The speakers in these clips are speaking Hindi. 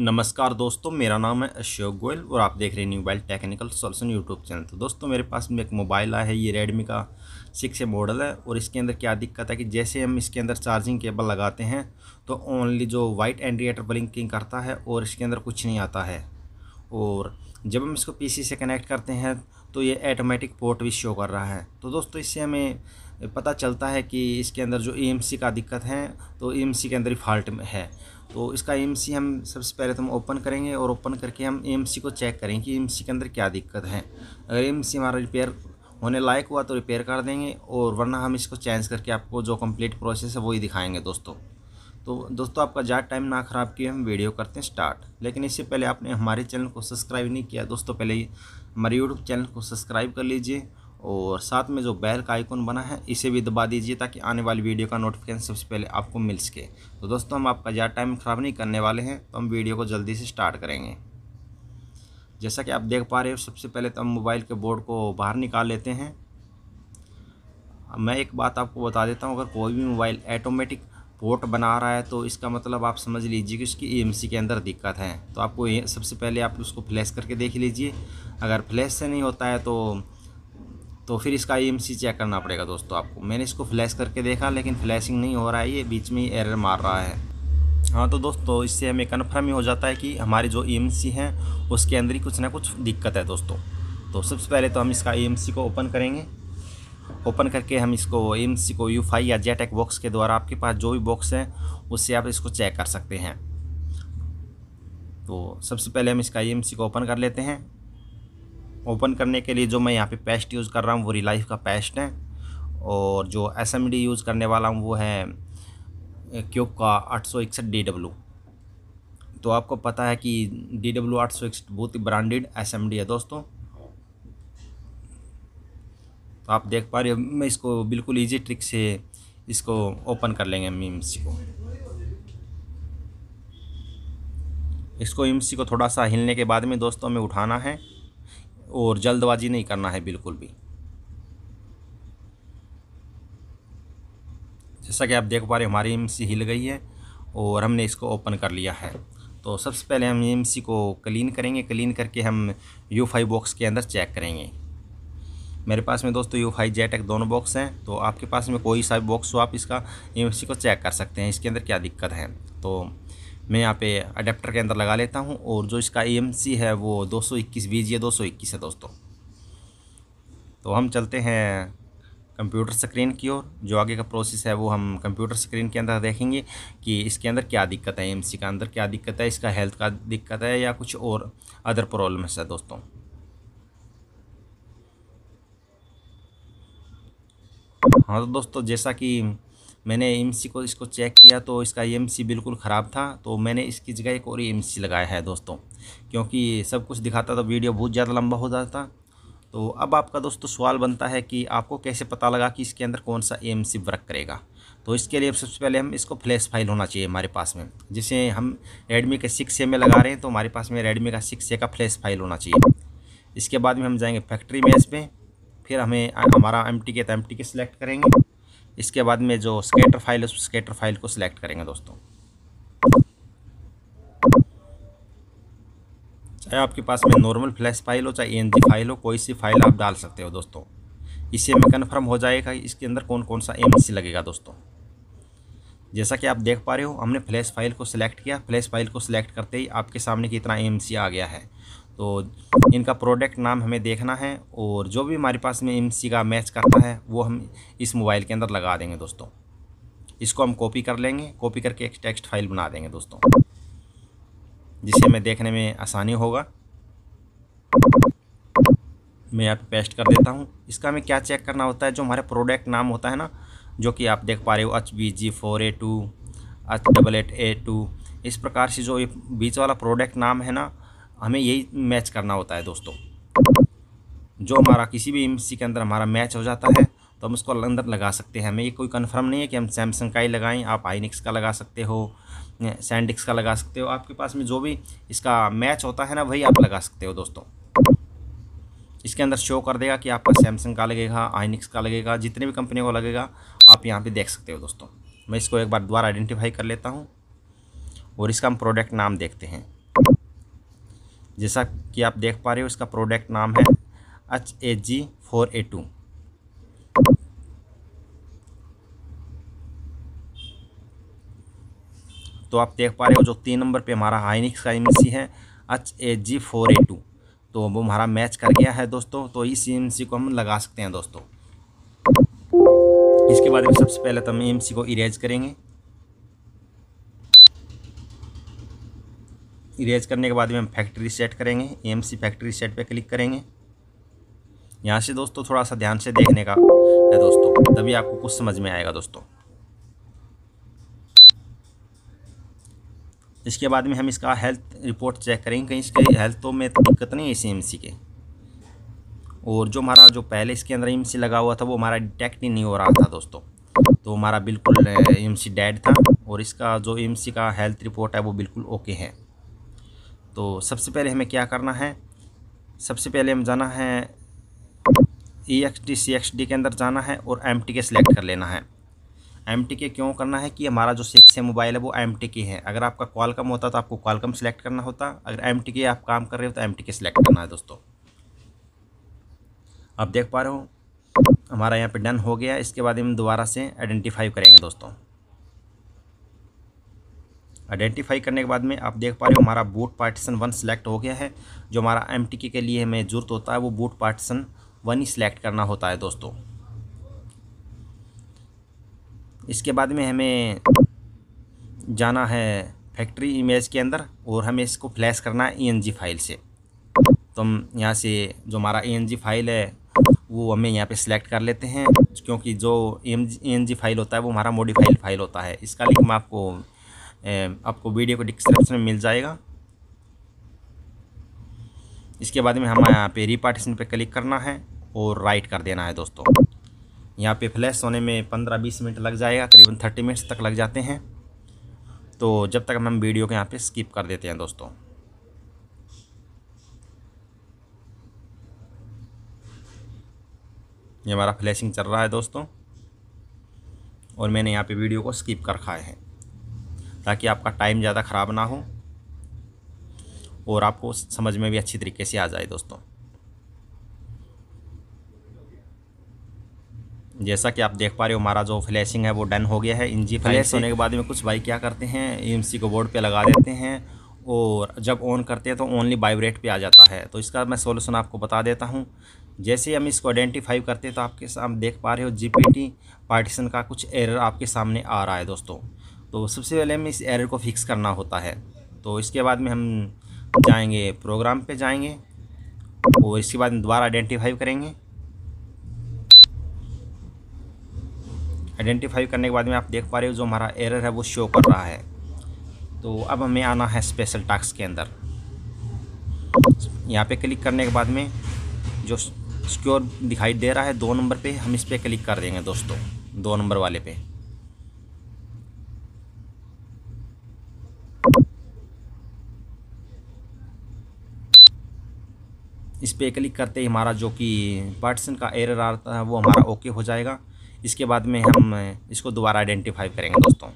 नमस्कार दोस्तों मेरा नाम है अशोक गोयल और आप देख रहे हैं mobile technical solution YouTube channel तो दोस्तों मेरे पास में एक मोबाइल आया है ये रेडमी का सिक्स ए मॉडल है और इसके अंदर क्या दिक्कत है कि जैसे हम इसके अंदर चार्जिंग केबल लगाते हैं तो ओनली जो वाइट एंडिएटर ब्लिंकिंग करता है और इसके अंदर कुछ नहीं आता है और जब हम इसको पी से कनेक्ट करते हैं तो ये ऐटोमेटिक पोर्ट भी शो कर रहा है तो दोस्तों इससे हमें पता चलता है कि इसके अंदर जो ई का दिक्कत है तो ई के अंदर ही फॉल्ट है तो इसका एम हम सबसे पहले तो हम ओपन करेंगे और ओपन करके हम एम को चेक करेंगे कि एम के अंदर क्या दिक्कत है अगर एम हमारा रिपेयर होने लायक हुआ तो रिपेयर कर देंगे और वरना हम इसको चेंज करके आपको जो कंप्लीट प्रोसेस है वही दिखाएंगे दोस्तों तो दोस्तों आपका ज़्यादा टाइम ना ख़राब किए हम वीडियो करते हैं स्टार्ट लेकिन इससे पहले आपने हमारे चैनल को सब्सक्राइब नहीं किया दोस्तों पहले हमारे यूट्यूब चैनल को सब्सक्राइब कर लीजिए और साथ में जो बैल का आइकॉन बना है इसे भी दबा दीजिए ताकि आने वाली वीडियो का नोटिफिकेशन सबसे पहले आपको मिल सके तो दोस्तों हम आपका ज़्यादा टाइम ख़राब नहीं करने वाले हैं तो हम वीडियो को जल्दी से स्टार्ट करेंगे जैसा कि आप देख पा रहे हो सबसे पहले तो हम मोबाइल के बोर्ड को बाहर निकाल लेते हैं मैं एक बात आपको बता देता हूँ अगर कोई भी मोबाइल ऐटोमेटिक पोर्ट बना रहा है तो इसका मतलब आप समझ लीजिए कि उसकी ई के अंदर दिक्कत है तो आपको सबसे पहले आप उसको फ्लैश करके देख लीजिए अगर फ्लैश से नहीं होता है तो तो फिर इसका ई e चेक करना पड़ेगा दोस्तों आपको मैंने इसको फ्लैश करके देखा लेकिन फ्लैशिंग नहीं हो रहा है ये बीच में ही एरर मार रहा है हाँ तो दोस्तों इससे हमें कन्फर्म ही हो जाता है कि हमारी जो ई e है उसके अंदर ही कुछ ना कुछ दिक्कत है दोस्तों तो सबसे पहले तो हम इसका ई e को ओपन करेंगे ओपन करके हम इसको ई को यू या जेटेक बॉक्स के द्वारा आपके पास जो भी बॉक्स है उससे आप इसको चेक कर सकते हैं तो सबसे पहले हम इसका ई को ओपन कर लेते हैं ओपन करने के लिए जो मैं यहाँ पे पेस्ट यूज़ कर रहा हूँ वो रिलाइफ का पेस्ट है और जो एस यूज़ करने वाला हूँ वो है क्यूब का आठ सौ इकसठ डी तो आपको पता है कि डी डब्ल्यू आठ सौ इकसठ बहुत ही ब्रांडेड एस है दोस्तों तो आप देख पा रहे हो मैं इसको बिल्कुल इजी ट्रिक से इसको ओपन कर लेंगे हम इम्स को इसको एम को थोड़ा सा हिलने के बाद में दोस्तों हमें उठाना है और जल्दबाजी नहीं करना है बिल्कुल भी जैसा कि आप देख पा रहे हमारी एम सी हिल गई है और हमने इसको ओपन कर लिया है तो सबसे पहले हम एम सी को क्लीन करेंगे क्लीन करके हम यू फाई बॉक्स के अंदर चेक करेंगे मेरे पास में दोस्तों यू फाई जेटेक दोनों बॉक्स हैं तो आपके पास में कोई सा बॉक्स हो आप इसका एम सी को चेक कर सकते हैं इसके अंदर क्या दिक्कत है तो मैं यहाँ पे अडेप्टर के अंदर लगा लेता हूँ और जो इसका ए है वो 221 बीज ये दो है दोस्तों तो हम चलते हैं कंप्यूटर स्क्रीन की ओर जो आगे का प्रोसेस है वो हम कंप्यूटर स्क्रीन के अंदर देखेंगे कि इसके अंदर क्या दिक्कत है एम के अंदर क्या दिक्कत है इसका हेल्थ का दिक्कत है या कुछ और अदर प्रॉब्लम्स है दोस्तों हाँ तो दोस्तों जैसा कि मैंने एम को इसको चेक किया तो इसका एम बिल्कुल ख़राब था तो मैंने इसकी जगह एक और एम लगाया है दोस्तों क्योंकि सब कुछ दिखाता तो वीडियो बहुत ज़्यादा लंबा हो जाता तो अब आपका दोस्तों सवाल बनता है कि आपको कैसे पता लगा कि इसके अंदर कौन सा एम वर्क करेगा तो इसके लिए सबसे पहले हम इसको फ्लैश फाइल होना चाहिए हमारे पास में जिसे हम रेडमी के सिक्स ए में लगा रहे हैं तो हमारे पास में रेडमी का सिक्स ए का फ्लैश फाइल होना चाहिए इसके बाद में हम जाएंगे फैक्ट्री में इस पर फिर हमें हमारा एम टी के तो एम टी के सिलेक्ट करेंगे इसके बाद में जो स्केटर फाइल है उस स्केटर फाइल को सिलेक्ट करेंगे दोस्तों चाहे आपके पास में नॉर्मल फ्लैश फाइल हो चाहे एन फाइल हो कोई सी फाइल आप डाल सकते हो दोस्तों इससे हमें कन्फर्म हो जाएगा इसके अंदर कौन कौन सा एम लगेगा दोस्तों जैसा कि आप देख पा रहे हो हमने फ्लैश फाइल को सिलेक्ट किया फ्लैश फाइल को सिलेक्ट करते ही आपके सामने कितना एम आ गया है तो इनका प्रोडक्ट नाम हमें देखना है और जो भी हमारे पास में एम का मैच करता है वो हम इस मोबाइल के अंदर लगा देंगे दोस्तों इसको हम कॉपी कर लेंगे कॉपी करके एक टेक्स्ट फाइल बना देंगे दोस्तों जिसे हमें देखने में आसानी होगा मैं यहाँ पे पेस्ट कर देता हूँ इसका हमें क्या चेक करना होता है जो हमारा प्रोडक्ट नाम होता है ना जो कि आप देख पा रहे हो H B G four A two H double eight A two इस प्रकार से जो ये बीच वाला प्रोडक्ट नाम है ना हमें यही मैच करना होता है दोस्तों जो हमारा किसी भी एम के अंदर हमारा मैच हो जाता है तो हम उसको अंदर लगा सकते हैं हमें ये कोई कन्फर्म नहीं है कि हम सैमसंग का ही लगाएं आप आइनिक्स का लगा सकते हो सैंडिक्स का लगा सकते हो आपके पास में जो भी इसका मैच होता है ना वही आप लगा सकते हो दोस्तों इसके अंदर शो कर देगा कि आपका सैमसंग का लगेगा आइनिक्स का लगेगा जितने भी कंपनी को लगेगा आप यहाँ पर देख सकते हो दोस्तों मैं इसको एक बार दोबारा आइडेंटिफाई कर लेता हूँ और इसका हम प्रोडक्ट नाम देखते हैं जैसा कि आप देख पा रहे हो इसका प्रोडक्ट नाम है H A G four A two तो आप देख पा रहे हो जो तीन नंबर पे हमारा हाइनिक्स का एमसी है H A G four A two तो वो हमारा मैच कर गया है दोस्तों तो इस एम को हम लगा सकते हैं दोस्तों इसके बाद में सबसे पहले तो हम एम को इरेज करेंगे इरेज करने के बाद में हम फैक्ट्री सेट करेंगे एम सी फैक्ट्री सेट पे क्लिक करेंगे यहाँ से दोस्तों थोड़ा सा ध्यान से देखने का है दोस्तों तभी आपको कुछ समझ में आएगा दोस्तों इसके बाद में हम इसका हेल्थ रिपोर्ट चेक करेंगे कहीं इसके हेल्थ तो में तो दिक्कत नहीं है इसी एम के और जो हमारा जो पहले इसके अंदर एम लगा हुआ था वो हमारा डिटेक्ट ही नहीं हो रहा था दोस्तों तो हमारा बिल्कुल एम डेड था और इसका जो एम का हेल्थ रिपोर्ट है वो बिल्कुल ओके है तो सबसे पहले हमें क्या करना है सबसे पहले हम जाना है E X D C X D के अंदर जाना है और एम टी के सिलेक्ट कर लेना है एम टी के क्यों करना है कि हमारा जो सिक्स है मोबाइल है वो एम टी के है अगर आपका कॉल कम होता तो आपको कॉल कम सिलेक्ट करना होता अगर एम टी के आप काम कर रहे हो तो एम टी के सिलेक्ट करना है दोस्तों आप देख पा रहे हो हमारा यहाँ पे डन हो गया इसके बाद हम दोबारा से आइडेंटिफाई करेंगे दोस्तों आइडेंटिफाई करने के बाद में आप देख पा रहे हो हमारा बूट पार्टीशन वन सिलेक्ट हो गया है जो हमारा एम के लिए हमें ज़रूरत होता है वो बूट पार्टीशन वन ही सिलेक्ट करना होता है दोस्तों इसके बाद में हमें जाना है फैक्ट्री इमेज के अंदर और हमें इसको फ्लैश करना है ई e फाइल से तो हम यहाँ से जो हमारा ई e फाइल है वो हमें यहाँ पे सिलेक्ट कर लेते हैं क्योंकि जो ई फाइल e होता है वो हमारा मोडिफाइल फाइल होता है इसका लिंक मैं आपको आपको वीडियो को डिस्क्रिप्शन में मिल जाएगा इसके बाद में हमें यहाँ पे रिपार्टीशन पे क्लिक करना है और राइट कर देना है दोस्तों यहाँ पे फ्लैश होने में पंद्रह बीस मिनट लग जाएगा करीबन थर्टी मिनट्स तक लग जाते हैं तो जब तक हम वीडियो को यहाँ पे स्किप कर देते हैं दोस्तों ये हमारा फ्लैशिंग चल रहा है दोस्तों और मैंने यहाँ पे वीडियो को स्किप कर खाए हैं ताकि आपका टाइम ज़्यादा ख़राब ना हो और आपको समझ में भी अच्छी तरीके से आ जाए दोस्तों जैसा कि आप देख पा रहे हो हमारा जो फ्लैशिंग है वो डन हो गया है इंजी फ्लैश होने के बाद में कुछ भाई क्या करते हैं ई को बोर्ड पे लगा देते हैं और जब ऑन करते हैं तो ओनली वाइब्रेट पे आ जाता है तो इसका मैं सोल्यूशन आपको बता देता हूँ जैसे हम इसको आइडेंटिफाई करते हैं तो आपके सामने देख पा रहे हो जी पार्टीशन का कुछ एरर आपके सामने आ रहा है दोस्तों तो सबसे पहले हमें इस एरर को फिक्स करना होता है तो इसके बाद में हम जाएंगे प्रोग्राम पे जाएंगे और इसके बाद दोबारा आइडेंटिफाई करेंगे आइडेंटिफाई करने के बाद में आप देख पा रहे हो जो हमारा एरर है वो शो कर रहा है तो अब हमें आना है स्पेशल टास्क के अंदर यहाँ पे क्लिक करने के बाद में जो स्क्योर दिखाई दे रहा है दो नंबर पे हम इस पर क्लिक कर देंगे दोस्तों दो नंबर वाले पे इस पर क्लिक करते ही हमारा जो कि पार्टीशन का एरर आ रहा है वो हमारा ओके हो जाएगा इसके बाद में हम इसको दोबारा आइडेंटिफाई करेंगे दोस्तों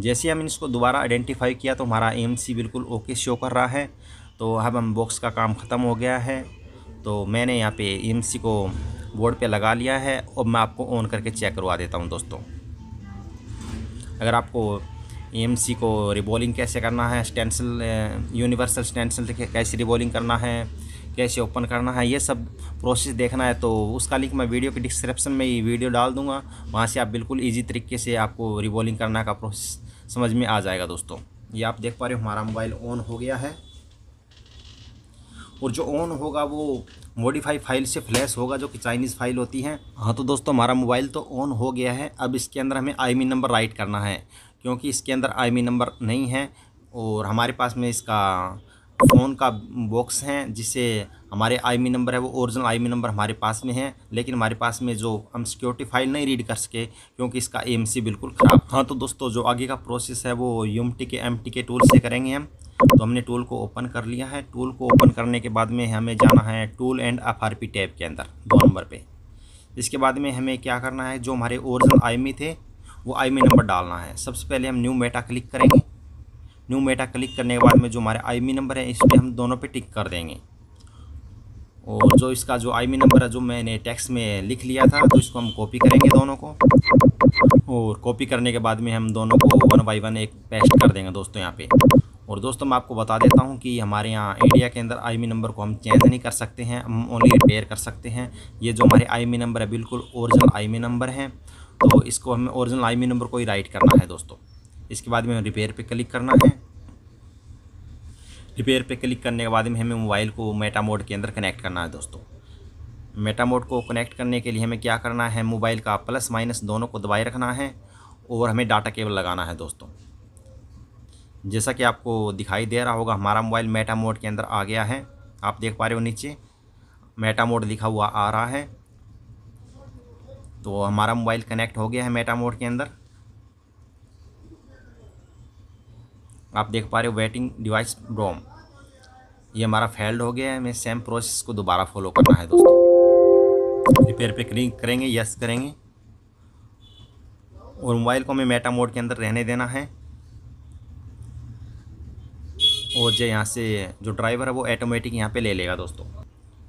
जैसे हम इसको दोबारा आइडेंटिफाई किया तो हमारा एम बिल्कुल ओके शो कर रहा है तो अब हम बॉक्स का काम ख़त्म हो गया है तो मैंने यहाँ पे एम को बोर्ड पे लगा लिया है और मैं आपको ऑन करके चेक करवा देता हूँ दोस्तों अगर आपको ई e को रिबॉलिंग कैसे करना है स्टेंसिल यूनिवर्सल स्टेंसिल कैसे रिबॉलिंग करना है कैसे ओपन करना है ये सब प्रोसेस देखना है तो उसका लिंक मैं वीडियो के डिस्क्रिप्शन में ये वीडियो डाल दूंगा वहाँ से आप बिल्कुल ईजी तरीके से आपको रिबॉलिंग करना का प्रोसेस समझ में आ जाएगा दोस्तों ये आप देख पा रहे हो हमारा मोबाइल ऑन हो गया है और जो ऑन होगा वो मोडिफाई फाइल से फ्लैश होगा जो कि चाइनीज़ फाइल होती है हाँ तो दोस्तों हमारा मोबाइल तो ऑन हो गया है अब इसके अंदर हमें आई नंबर राइट करना है क्योंकि इसके अंदर आई नंबर नहीं है और हमारे पास में इसका फ़ोन का बॉक्स है जिसे हमारे आई नंबर है वो ओरिजिनल आई नंबर हमारे पास में है लेकिन हमारे पास में जो हम सिक्योरिटी फाइल नहीं रीड कर सके क्योंकि इसका एम बिल्कुल ख़राब हाँ तो दोस्तों जो आगे का प्रोसेस है वो यूम के एम के टूल से करेंगे हम तो हमने टूल को ओपन कर लिया है टूल को ओपन करने के बाद में हमें जाना है tool and F R P tab के अंदर दो नंबर पर इसके बाद में हमें क्या करना है जो हमारे ओरिजिनल आई थे वो आई मी नंबर डालना है सबसे पहले हम न्यू मेटा क्लिक करेंगे न्यू मेटा क्लिक करने के बाद में जो हमारे आई मी नंबर है इस पर हम दोनों पे टिक कर देंगे और जो इसका जो आई मी नंबर है जो मैंने टैक्स में लिख लिया था तो इसको हम कॉपी करेंगे दोनों को और कॉपी करने के बाद में हम दोनों को वन बाई वन एक पेस्ट कर देंगे दोस्तों यहाँ पर और दोस्तों मैं आपको बता देता हूँ कि हमारे यहाँ इंडिया के अंदर मी नंबर को हम चेंज नहीं कर सकते हैं हम ओनली रिपेयर कर सकते हैं ये जो हमारे मी नंबर है बिल्कुल ओरिजिनल मी नंबर हैं तो इसको हमें ओरिजिनल आई नंबर को ही राइट करना है दोस्तों इसके बाद में रिपेयर पे क्लिक करना है रिपेयर पे क्लिक करने के बाद में हमें मोबाइल को मेटा मोड के अंदर कनेक्ट करना है दोस्तों मेटा मोड को कनेक्ट करने के लिए हमें क्या करना है मोबाइल का प्लस माइनस दोनों को दबाए रखना है और हमें डाटा केबल लगाना है दोस्तों जैसा कि आपको दिखाई दे रहा होगा हमारा मोबाइल मेटा मोड के अंदर आ गया है आप देख पा रहे हो नीचे मेटा मोड लिखा हुआ आ रहा है तो हमारा मोबाइल कनेक्ट हो गया है मेटा मोड के अंदर आप देख पा रहे हो वेटिंग डिवाइस रोम ये हमारा फेल्ड हो गया है हमें सेम प्रोसेस को दोबारा फॉलो करना है दोस्तों रिपेयर पे क्लिक करेंगे यस करेंगे और मोबाइल को हमें मेटा मोड के अंदर रहने देना है और जो यहाँ से जो ड्राइवर है वो ऑटोमेटिक यहाँ पे ले लेगा दोस्तों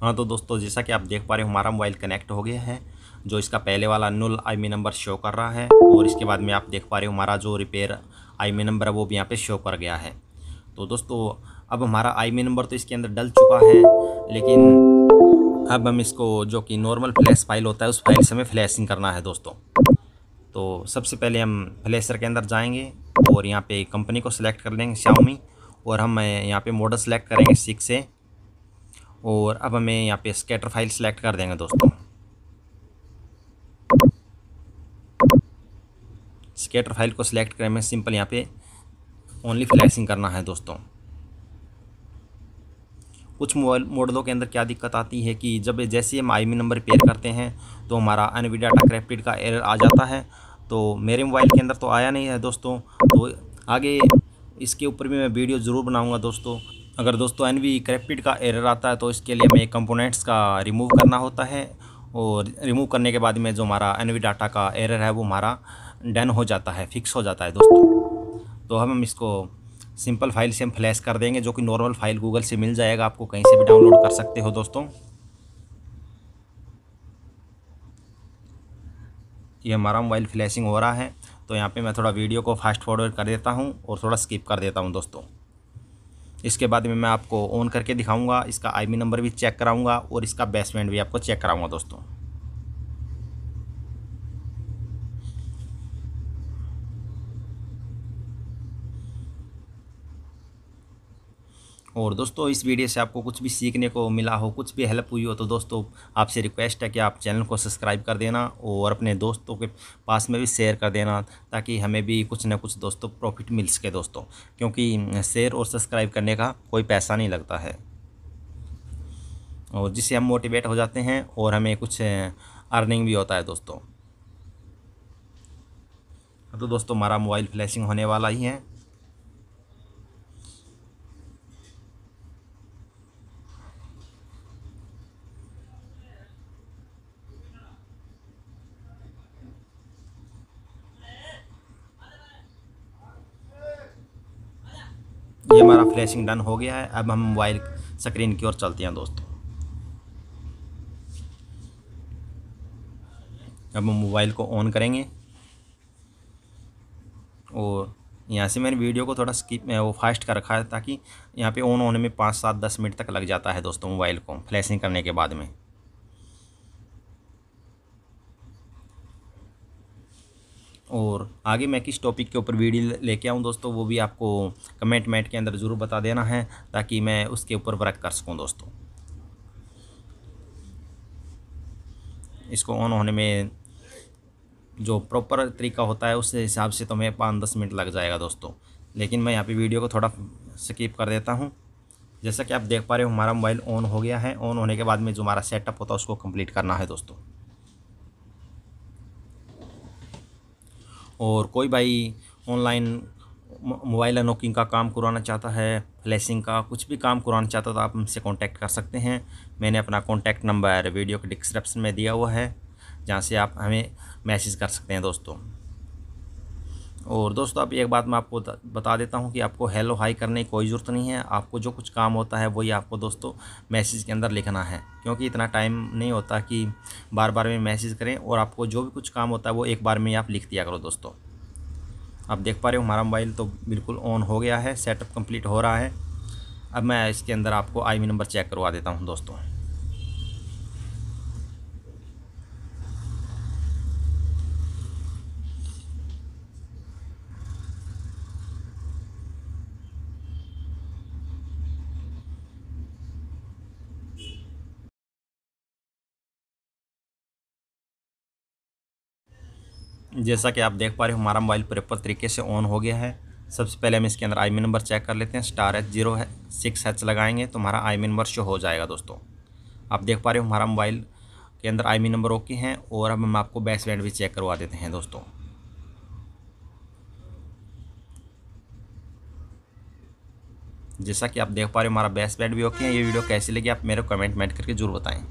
हाँ तो दोस्तों जैसा कि आप देख पा रहे हो हमारा मोबाइल कनेक्ट हो गया है जो इसका पहले वाला नुल आई नंबर शो कर रहा है और इसके बाद में आप देख पा रहे हो हमारा जो रिपेयर मी नंबर है वो भी यहाँ पे शो कर गया है तो दोस्तों अब हमारा मी नंबर तो इसके अंदर डल चुका है लेकिन अब हम इसको जो कि नॉर्मल फ्लैश फाइल होता है उस फाइल से हमें फ्लैशिंग करना है दोस्तों तो सबसे पहले हम फ्लैशर के अंदर जाएंगे और यहाँ पे कंपनी को सिलेक्ट कर लेंगे श्यामी और हम यहाँ पे मॉडल सेलेक्ट करेंगे सिक्स से और अब हमें यहाँ पे स्केटर फाइल सेलेक्ट कर देंगे दोस्तों स्केटर फाइल को सिलेक्ट करें मैं सिंपल यहाँ पे ओनली फ्लैशिंग करना है दोस्तों कुछ मोबाइल मॉडलों के अंदर क्या दिक्कत आती है कि जब जैसे हम आई नंबर पेयर करते हैं तो हमारा डाटा क्रेप्टिड का एरर आ जाता है तो मेरे मोबाइल के अंदर तो आया नहीं है दोस्तों तो आगे इसके ऊपर भी मैं वीडियो ज़रूर बनाऊंगा दोस्तों अगर दोस्तों एन वी करेक्टेड का एरर आता है तो इसके लिए हमें कंपोनेंट्स का रिमूव करना होता है और रिमूव करने के बाद में जो हमारा एन वी डाटा का एरर है वो हमारा डन हो जाता है फिक्स हो जाता है दोस्तों तो हम इसको सिंपल फाइल से हम फ्लैश कर देंगे जो कि नॉर्मल फाइल गूगल से मिल जाएगा आपको कहीं से भी डाउनलोड कर सकते हो दोस्तों ये हमारा मोबाइल फ्लैशिंग हो रहा है तो यहाँ पे मैं थोड़ा वीडियो को फास्ट फॉरवर्ड कर देता हूँ और थोड़ा स्किप कर देता हूँ दोस्तों इसके बाद में मैं आपको ऑन करके दिखाऊँगा इसका आई नंबर भी चेक कराऊँगा और इसका बेसमेंट भी आपको चेक कराऊँगा दोस्तों और दोस्तों इस वीडियो से आपको कुछ भी सीखने को मिला हो कुछ भी हेल्प हुई हो तो दोस्तों आपसे रिक्वेस्ट है कि आप चैनल को सब्सक्राइब कर देना और अपने दोस्तों के पास में भी शेयर कर देना ताकि हमें भी कुछ ना कुछ दोस्तों प्रॉफिट मिल सके दोस्तों क्योंकि शेयर और सब्सक्राइब करने का कोई पैसा नहीं लगता है और जिससे हम मोटिवेट हो जाते हैं और हमें कुछ अर्निंग भी होता है दोस्तों तो दोस्तों हमारा मोबाइल फ्लैशिंग होने वाला ही है ये हमारा फ्लैशिंग डन हो गया है अब हम मोबाइल स्क्रीन की ओर चलते हैं दोस्तों अब हम मोबाइल को ऑन करेंगे और यहाँ से मैंने वीडियो को थोड़ा स्किप वो फास्ट कर रखा है ताकि यहाँ पे ऑन होने में पाँच सात दस मिनट तक लग जाता है दोस्तों मोबाइल को फ्लैशिंग करने के बाद में और आगे मैं किस टॉपिक के ऊपर वीडियो लेके आऊँ दोस्तों वो भी आपको कमेंट मेंट के अंदर ज़रूर बता देना है ताकि मैं उसके ऊपर वर्क कर सकूँ दोस्तों इसको ऑन होने में जो प्रॉपर तरीका होता है उस हिसाब से तो मैं पाँच दस मिनट लग जाएगा दोस्तों लेकिन मैं यहाँ पे वीडियो को थोड़ा स्किप कर देता हूँ जैसा कि आप देख पा रहे हो हमारा मोबाइल ऑन हो गया है ऑन होने के बाद में जो हमारा सेटअप होता है उसको कंप्लीट करना है दोस्तों और कोई भाई ऑनलाइन मोबाइल अनोकिंग का काम करवाना चाहता है फ्लैशिंग का कुछ भी काम करवाना चाहता है तो आप हमसे कांटेक्ट कर सकते हैं मैंने अपना कांटेक्ट नंबर वीडियो के डिस्क्रिप्शन में दिया हुआ है जहाँ से आप हमें मैसेज कर सकते हैं दोस्तों और दोस्तों अब एक बात मैं आपको बता देता हूँ कि आपको हेलो हाई करने की कोई ज़रूरत नहीं है आपको जो कुछ काम होता है वही आपको दोस्तों मैसेज के अंदर लिखना है क्योंकि इतना टाइम नहीं होता कि बार बार में मैसेज करें और आपको जो भी कुछ काम होता है वो एक बार में आप लिख दिया करो दोस्तों आप देख पा रहे हो हमारा मोबाइल तो बिल्कुल ऑन हो गया है सेटअप कम्प्लीट हो रहा है अब मैं इसके अंदर आपको आई नंबर चेक करवा देता हूँ दोस्तों जैसा कि आप देख पा रहे हो हमारा मोबाइल प्रॉपर तरीके से ऑन हो गया है सबसे पहले हम इसके अंदर आई मी नंबर चेक कर लेते हैं स्टार एच जीरो है सिक्स एच तो लगाएंगे तो हमारा आई मी नंबर शो हो जाएगा दोस्तों आप देख पा रहे हो हमारा मोबाइल के अंदर आई मी नंबर ओके हैं और अब हम आपको बैस बैंड भी चेक करवा देते हैं दोस्तों जैसा कि आप देख पा रहे हो हमारा बेस्ट बैंड भी ओके है ये वीडियो कैसी लगी आप मेरे कमेंट मेंट करके जरूर बताएं